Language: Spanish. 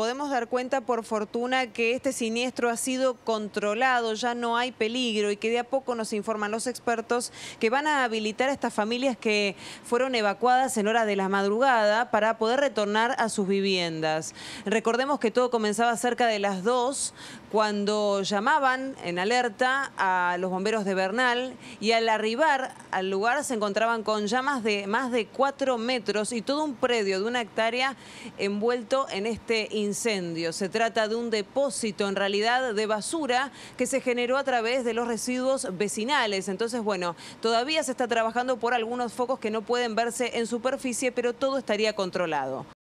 podemos dar cuenta, por fortuna, que este siniestro ha sido controlado, ya no hay peligro y que de a poco nos informan los expertos que van a habilitar a estas familias que fueron evacuadas en hora de la madrugada para poder retornar a sus viviendas. Recordemos que todo comenzaba cerca de las 2 cuando llamaban en alerta a los bomberos de Bernal y al arribar al lugar se encontraban con llamas de más de 4 metros y todo un predio de una hectárea envuelto en este incendio incendio. Se trata de un depósito, en realidad, de basura que se generó a través de los residuos vecinales. Entonces, bueno, todavía se está trabajando por algunos focos que no pueden verse en superficie, pero todo estaría controlado.